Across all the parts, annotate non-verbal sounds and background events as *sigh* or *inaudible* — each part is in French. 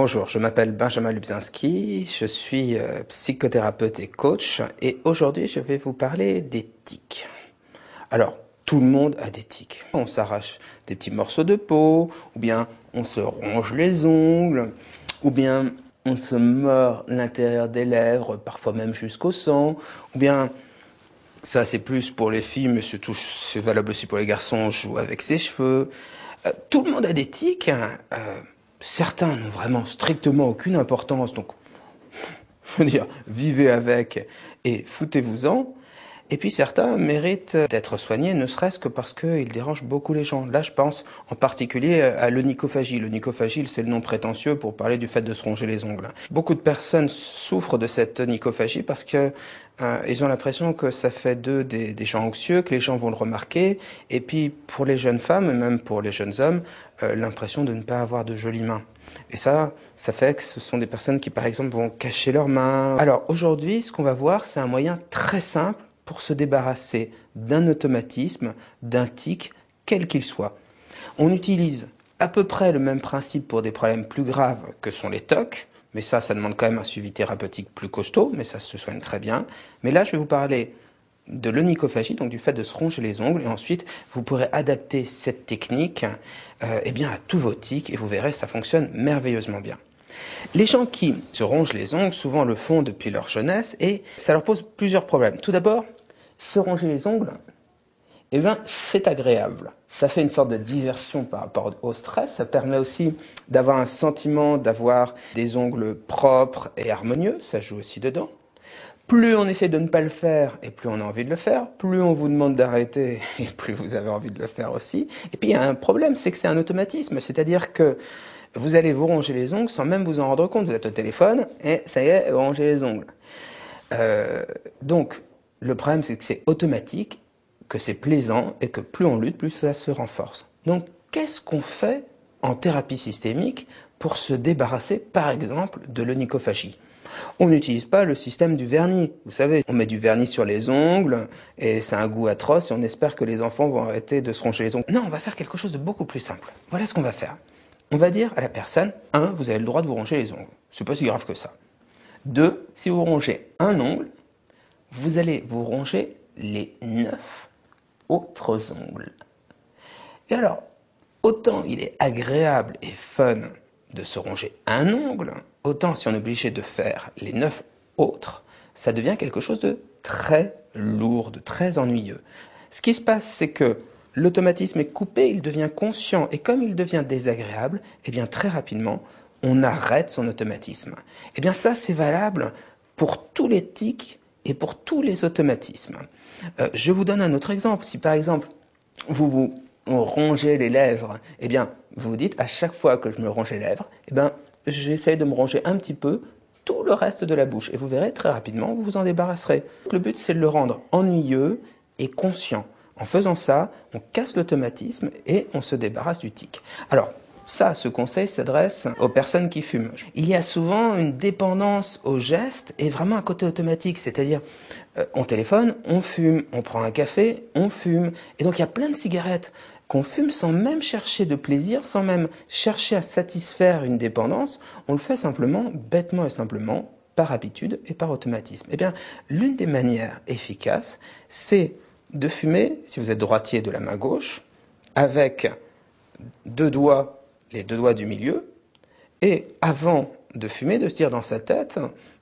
Bonjour, je m'appelle Benjamin Lubzinski, je suis euh, psychothérapeute et coach et aujourd'hui je vais vous parler des Alors, tout le monde a des tics. On s'arrache des petits morceaux de peau, ou bien on se ronge les ongles, ou bien on se mord l'intérieur des lèvres, parfois même jusqu'au sang, ou bien ça c'est plus pour les filles, mais c'est valable aussi pour les garçons, on joue avec ses cheveux. Euh, tout le monde a des tics. Hein, euh, certains n'ont vraiment strictement aucune importance, donc, je veux dire, vivez avec et foutez-vous-en, et puis certains méritent d'être soignés, ne serait-ce que parce qu'ils dérangent beaucoup les gens. Là, je pense en particulier à l'onychophagie. L'onychophagie, c'est le nom prétentieux pour parler du fait de se ronger les ongles. Beaucoup de personnes souffrent de cette onychophagie parce que euh, ils ont l'impression que ça fait d'eux des, gens anxieux, que les gens vont le remarquer. Et puis pour les jeunes femmes, et même pour les jeunes hommes, euh, l'impression de ne pas avoir de jolies mains. Et ça, ça fait que ce sont des personnes qui, par exemple, vont cacher leurs mains. Alors aujourd'hui, ce qu'on va voir, c'est un moyen très simple pour se débarrasser d'un automatisme, d'un tic, quel qu'il soit. On utilise à peu près le même principe pour des problèmes plus graves que sont les tocs, mais ça, ça demande quand même un suivi thérapeutique plus costaud, mais ça se soigne très bien. Mais là, je vais vous parler de l'onychophagie, donc du fait de se ronger les ongles, et ensuite vous pourrez adapter cette technique euh, eh bien, à tous vos tics, et vous verrez, ça fonctionne merveilleusement bien. Les gens qui se rongent les ongles souvent le font depuis leur jeunesse, et ça leur pose plusieurs problèmes. Tout d'abord, se ranger les ongles, et eh bien, c'est agréable. Ça fait une sorte de diversion par rapport au stress. Ça permet aussi d'avoir un sentiment d'avoir des ongles propres et harmonieux. Ça joue aussi dedans. Plus on essaie de ne pas le faire et plus on a envie de le faire, plus on vous demande d'arrêter *laughs* et plus vous avez envie de le faire aussi. Et puis il y a un problème, c'est que c'est un automatisme, c'est-à-dire que vous allez vous ranger les ongles sans même vous en rendre compte. Vous êtes au téléphone et ça y est, vous rangez les ongles. Euh, donc le problème, c'est que c'est automatique, que c'est plaisant et que plus on lutte, plus ça se renforce. Donc, qu'est-ce qu'on fait en thérapie systémique pour se débarrasser, par exemple, de l'onychophagie on n'utilise pas le système du vernis. Vous savez, on met du vernis sur les ongles et c'est un goût atroce et on espère que les enfants vont arrêter de se ronger les ongles. Non, on va faire quelque chose de beaucoup plus simple. Voilà ce qu'on va faire. On va dire à la personne, 1. Vous avez le droit de vous ronger les ongles. C'est pas si grave que ça. 2. Si vous rongez un ongle, vous allez vous ronger les neuf autres ongles. Et alors, autant il est agréable et fun de se ronger un ongle, autant si on est obligé de faire les neuf autres, ça devient quelque chose de très lourd, de très ennuyeux. Ce qui se passe, c'est que l'automatisme est coupé, il devient conscient, et comme il devient désagréable, eh bien très rapidement, on arrête son automatisme. Eh bien ça, c'est valable pour tous les tics et pour tous les automatismes. Euh, je vous donne un autre exemple. Si par exemple, vous vous rongez les lèvres, et eh bien, vous vous dites, à chaque fois que je me ronge les lèvres, eh bien, j'essaie de me ronger un petit peu tout le reste de la bouche. Et vous verrez, très rapidement, vous vous en débarrasserez. Le but, c'est de le rendre ennuyeux et conscient. En faisant ça, on casse l'automatisme et on se débarrasse du tic. Alors, ça, ce conseil s'adresse aux personnes qui fument. Il y a souvent une dépendance au geste et vraiment un côté automatique, c'est-à-dire euh, on téléphone, on fume, on prend un café, on fume. Et donc il y a plein de cigarettes qu'on fume sans même chercher de plaisir, sans même chercher à satisfaire une dépendance, on le fait simplement, bêtement et simplement, par habitude et par automatisme. Eh bien, l'une des manières efficaces, c'est de fumer, si vous êtes droitier, de la main gauche, avec deux doigts les deux doigts du milieu, et avant de fumer, de se dire dans sa tête,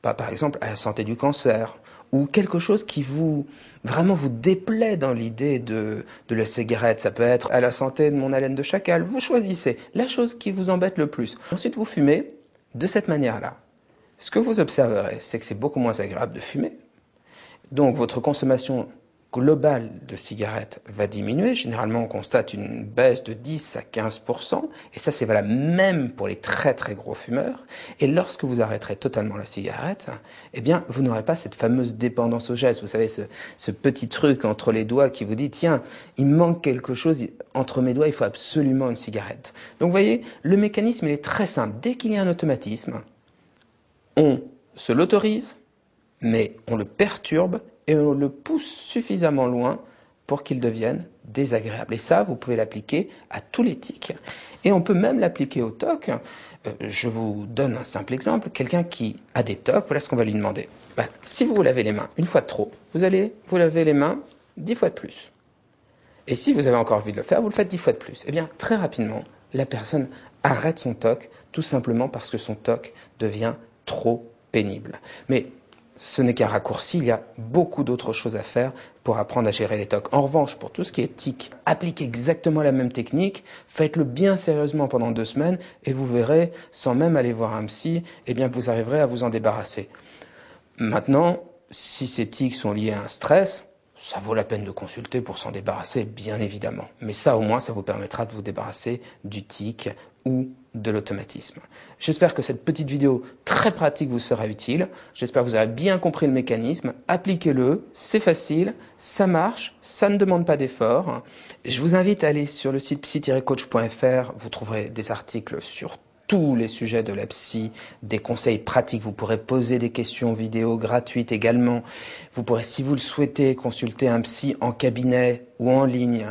pas bah, par exemple, à la santé du cancer, ou quelque chose qui vous vraiment vous déplaît dans l'idée de, de, la cigarette. Ça peut être à la santé de mon haleine de chacal. Vous choisissez la chose qui vous embête le plus. Ensuite, vous fumez de cette manière-là. Ce que vous observerez, c'est que c'est beaucoup moins agréable de fumer. Donc, votre consommation global de cigarettes va diminuer. Généralement, on constate une baisse de 10 à 15%, et ça, c'est valable même pour les très très gros fumeurs. Et lorsque vous arrêterez totalement la cigarette, eh bien, vous n'aurez pas cette fameuse dépendance au geste. Vous savez, ce, petit truc entre les doigts qui vous dit, tiens, il manque quelque chose, entre mes doigts, il faut absolument une cigarette. Donc, vous voyez, le mécanisme, il est très simple. Dès qu'il y a un automatisme, on se l'autorise, mais on le perturbe et on le pousse suffisamment loin pour qu'il devienne désagréable. Et ça, vous pouvez l'appliquer à tous les tics. Et on peut même l'appliquer au TOC. Euh, je vous donne un simple exemple. Quelqu'un qui a des tocs, voilà ce qu'on va lui demander. Bah, si vous vous lavez les mains une fois de trop, vous allez vous laver les mains dix fois de plus. Et si vous avez encore envie de le faire, vous le faites dix fois de plus. Eh bien, très rapidement, la personne arrête son TOC, tout simplement parce que son TOC devient trop pénible. Mais ce n'est qu'un raccourci, il y a beaucoup d'autres choses à faire pour apprendre à gérer les tocs. En revanche, pour tout ce qui est tic, appliquez exactement la même technique, faites-le bien sérieusement pendant deux semaines et vous verrez, sans même aller voir un psy, eh bien vous arriverez à vous en débarrasser. Maintenant, si ces tics sont liés à un stress, ça vaut la peine de consulter pour s'en débarrasser, bien évidemment. Mais ça, au moins, ça vous permettra de vous débarrasser du tic ou de l'automatisme. J'espère que cette petite vidéo très pratique vous sera utile. J'espère que vous avez bien compris le mécanisme. Appliquez-le, c'est facile, ça marche, ça ne demande pas d'effort. Je vous invite à aller sur le site psy-coach.fr. Vous trouverez des articles sur tous les sujets de la psy, des conseils pratiques. Vous pourrez poser des questions vidéo gratuites également. Vous pourrez, si vous le souhaitez, consulter un psy en cabinet ou en ligne.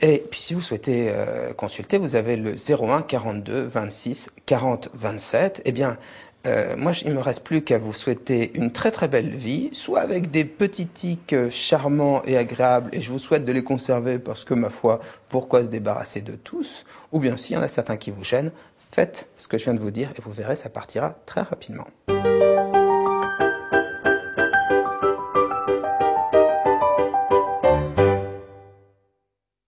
Et puis si vous souhaitez euh, consulter, vous avez le 01 42 26 40 27. Eh bien, euh, moi, il ne me reste plus qu'à vous souhaiter une très très belle vie, soit avec des petits tics euh, charmants et agréables, et je vous souhaite de les conserver parce que ma foi, pourquoi se débarrasser de tous Ou bien s'il y en a certains qui vous gênent, faites ce que je viens de vous dire et vous verrez, ça partira très rapidement.